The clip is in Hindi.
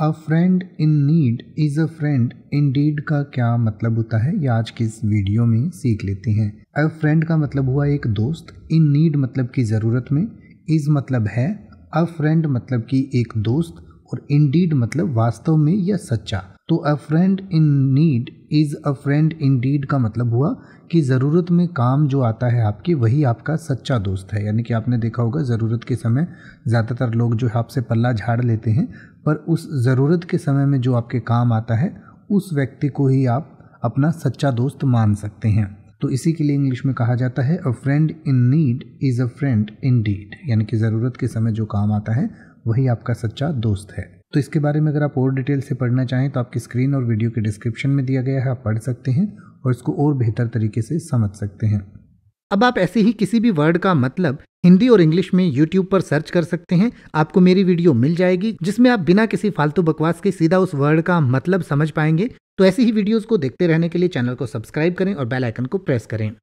a friend in need is a friend in deed का क्या मतलब होता है ये आज के इस वीडियो में सीख लेते हैं अ फ्रेंड का मतलब हुआ एक दोस्त इन नीड मतलब की ज़रूरत में इज़ मतलब है अ फ्रेंड मतलब की एक दोस्त और इन डीड मतलब वास्तव में या सच्चा तो a friend in need is a friend in deed का मतलब हुआ कि ज़रूरत में काम जो आता है आपकी वही आपका सच्चा दोस्त है यानी कि आपने देखा होगा ज़रूरत के समय ज़्यादातर लोग जो है आपसे पल्ला झाड़ लेते हैं पर उस ज़रूरत के समय में जो आपके काम आता है उस व्यक्ति को ही आप अपना सच्चा दोस्त मान सकते हैं तो इसी के लिए इंग्लिश में कहा जाता है a friend in need is a friend in deed यानी कि ज़रूरत के समय जो काम आता है वही आपका सच्चा दोस्त है तो इसके बारे में अगर आप और डिटेल से पढ़ना चाहें तो आपकी स्क्रीन और वीडियो के डिस्क्रिप्शन में दिया गया है आप पढ़ सकते हैं और इसको और बेहतर तरीके से समझ सकते हैं अब आप ऐसे ही किसी भी वर्ड का मतलब हिंदी और इंग्लिश में YouTube पर सर्च कर सकते हैं आपको मेरी वीडियो मिल जाएगी जिसमें आप बिना किसी फालतू बकवास के सीधा उस वर्ड का मतलब समझ पाएंगे तो ऐसी ही वीडियोस को देखते रहने के लिए चैनल को सब्सक्राइब करें और बेल आइकन को प्रेस करें